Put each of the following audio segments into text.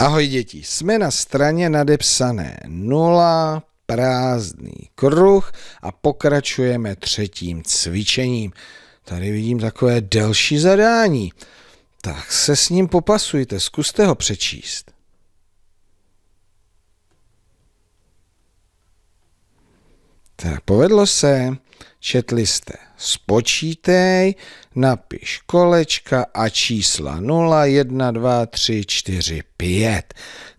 Ahoj děti, jsme na straně nadepsané nula prázdný kruh a pokračujeme třetím cvičením. Tady vidím takové delší zadání. Tak se s ním popasujte, zkuste ho přečíst. Tak, povedlo se. Četli jste spočítej, napiš kolečka a čísla 0, 1, 2, 3, 4, 5.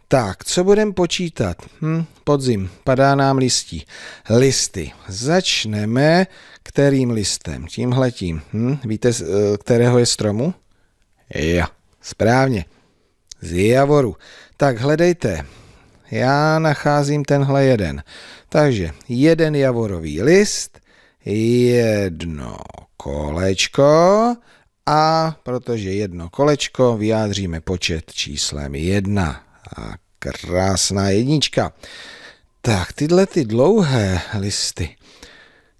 Tak, co budeme počítat? Hm, podzim, padá nám listí. Listy. Začneme kterým listem? Tímhletím. Hm, víte, z, eh, kterého je stromu? Jo, správně. Z javoru. Tak hledejte. Já nacházím tenhle jeden. Takže jeden javorový list – jedno kolečko a protože jedno kolečko vyjádříme počet číslem jedna A krásná jednička. Tak tyhle ty dlouhé listy,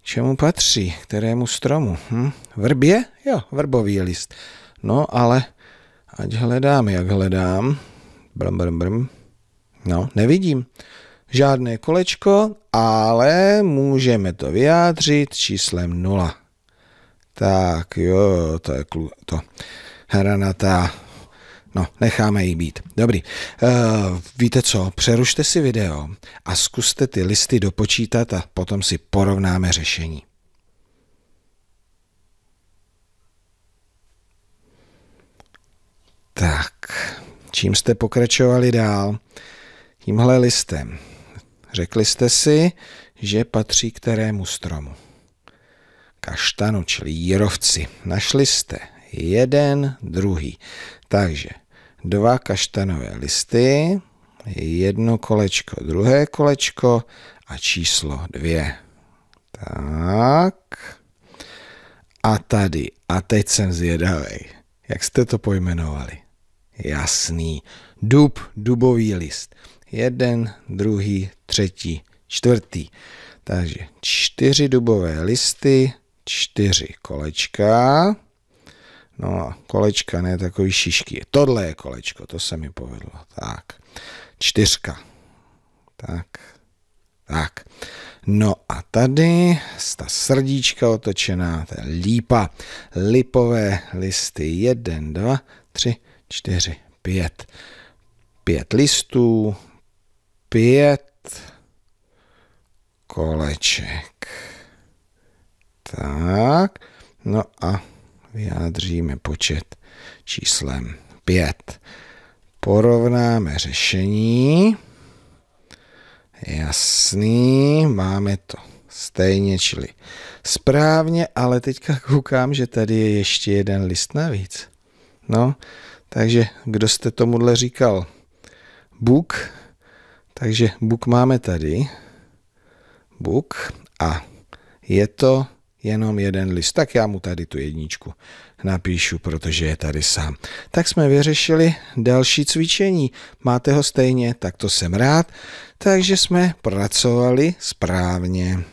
čemu patří, kterému stromu? Hm? Vrbě? Jo, vrbový list. No ale ať hledám, jak hledám. Brum, brum, brum. No, nevidím žádné kolečko, ale můžeme to vyjádřit číslem 0. Tak jo, to je klu, to hranatá. No, necháme jí být. Dobrý. E, víte co, přerušte si video a zkuste ty listy dopočítat a potom si porovnáme řešení. Tak, čím jste pokračovali dál? Tímhle listem. Řekli jste si, že patří kterému stromu? Kaštanu, čili jírovci. Našli jste jeden, druhý. Takže dva kaštanové listy, jedno kolečko, druhé kolečko a číslo dvě. Tak. A tady. A teď jsem zvědavý. Jak jste to pojmenovali? Jasný. Dub, dubový list jeden, druhý, třetí, čtvrtý. Takže čtyři dubové listy, čtyři kolečka. No a kolečka, ne takový šišky. Tohle je kolečko, to se mi povedlo. Tak, čtyřka. Tak, tak. No a tady ta srdíčka otočená, to je lípa. Lipové listy, jeden, dva, tři, čtyři, pět. Pět listů, pět koleček. Tak, no a vyjádříme počet číslem 5. Porovnáme řešení. Jasný, máme to stejně, čili správně, ale teďka koukám, že tady je ještě jeden list navíc. No, takže kdo jste tomuhle říkal? Bůh takže book máme tady. Book a je to jenom jeden list. Tak já mu tady tu jedničku napíšu, protože je tady sám. Tak jsme vyřešili další cvičení. Máte ho stejně, tak to jsem rád. Takže jsme pracovali správně.